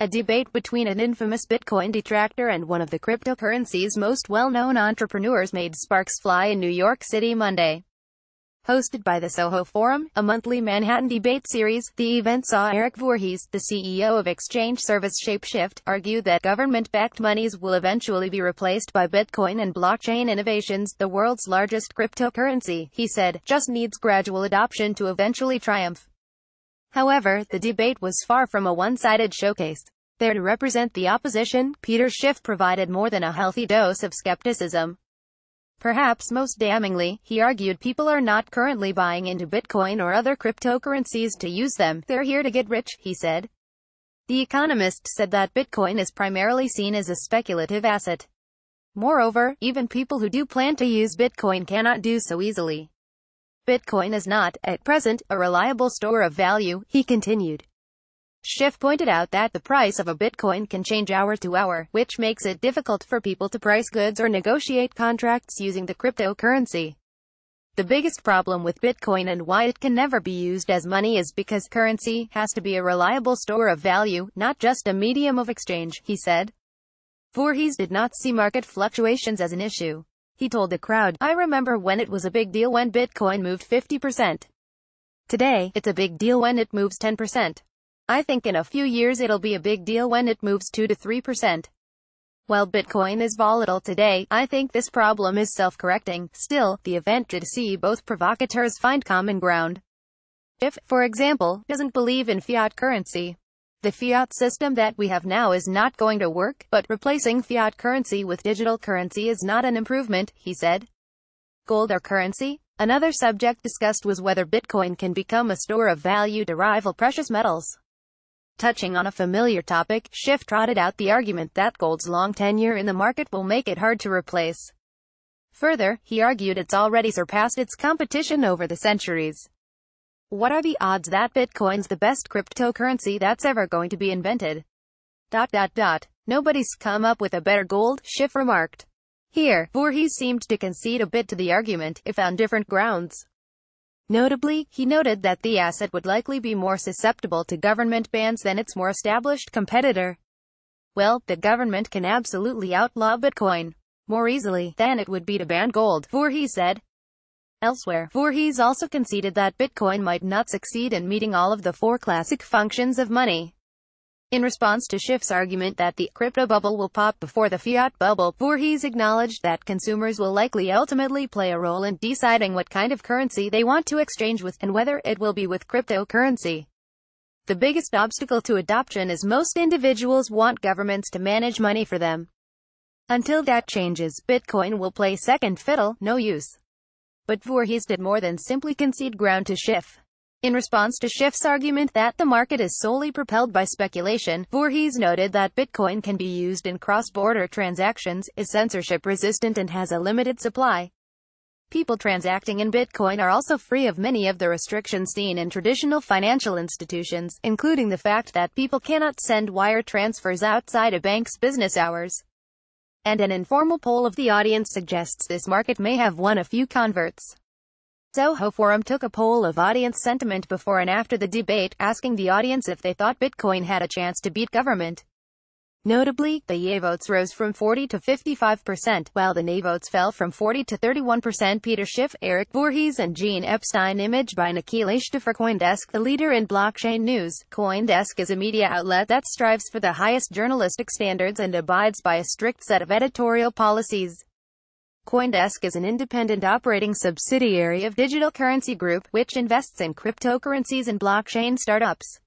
a debate between an infamous Bitcoin detractor and one of the cryptocurrency's most well-known entrepreneurs made sparks fly in New York City Monday. Hosted by the Soho Forum, a monthly Manhattan debate series, the event saw Eric Voorhees, the CEO of exchange service Shapeshift, argue that government-backed monies will eventually be replaced by Bitcoin and blockchain innovations, the world's largest cryptocurrency, he said, just needs gradual adoption to eventually triumph. However, the debate was far from a one-sided showcase. There to represent the opposition, Peter Schiff provided more than a healthy dose of skepticism. Perhaps most damningly, he argued people are not currently buying into Bitcoin or other cryptocurrencies to use them, they're here to get rich, he said. The Economist said that Bitcoin is primarily seen as a speculative asset. Moreover, even people who do plan to use Bitcoin cannot do so easily. Bitcoin is not, at present, a reliable store of value, he continued. Schiff pointed out that the price of a Bitcoin can change hour to hour, which makes it difficult for people to price goods or negotiate contracts using the cryptocurrency. The biggest problem with Bitcoin and why it can never be used as money is because currency has to be a reliable store of value, not just a medium of exchange, he said. Voorhees did not see market fluctuations as an issue. He told the crowd, I remember when it was a big deal when Bitcoin moved 50%. Today, it's a big deal when it moves 10%. I think in a few years it'll be a big deal when it moves 2 to 3%. While Bitcoin is volatile today, I think this problem is self-correcting. Still, the event did see both provocateurs find common ground. If, for example, doesn't believe in fiat currency, the fiat system that we have now is not going to work, but replacing fiat currency with digital currency is not an improvement, he said. Gold or currency? Another subject discussed was whether Bitcoin can become a store of value to rival precious metals. Touching on a familiar topic, Schiff trotted out the argument that gold's long tenure in the market will make it hard to replace. Further, he argued it's already surpassed its competition over the centuries. What are the odds that Bitcoin's the best cryptocurrency that's ever going to be invented? Dot dot dot. Nobody's come up with a better gold, Schiff remarked. Here, Voorhees seemed to concede a bit to the argument, if on different grounds. Notably, he noted that the asset would likely be more susceptible to government bans than its more established competitor. Well, the government can absolutely outlaw Bitcoin more easily than it would be to ban gold, Voorhees said. Elsewhere, Voorhees also conceded that Bitcoin might not succeed in meeting all of the four classic functions of money. In response to Schiff's argument that the crypto bubble will pop before the fiat bubble, Voorhees acknowledged that consumers will likely ultimately play a role in deciding what kind of currency they want to exchange with, and whether it will be with cryptocurrency. The biggest obstacle to adoption is most individuals want governments to manage money for them. Until that changes, Bitcoin will play second fiddle, no use. But Voorhees did more than simply concede ground to Schiff. In response to Schiff's argument that the market is solely propelled by speculation, Voorhees noted that Bitcoin can be used in cross-border transactions, is censorship-resistant and has a limited supply. People transacting in Bitcoin are also free of many of the restrictions seen in traditional financial institutions, including the fact that people cannot send wire transfers outside a bank's business hours and an informal poll of the audience suggests this market may have won a few converts. Soho Forum took a poll of audience sentiment before and after the debate, asking the audience if they thought Bitcoin had a chance to beat government. Notably, the ye votes rose from 40 to 55%, while the Nay votes fell from 40 to 31%. Peter Schiff, Eric Voorhees and Gene Epstein Image by Nikhil Differ Coindesk, the leader in blockchain news. Coindesk is a media outlet that strives for the highest journalistic standards and abides by a strict set of editorial policies. Coindesk is an independent operating subsidiary of Digital Currency Group, which invests in cryptocurrencies and blockchain startups.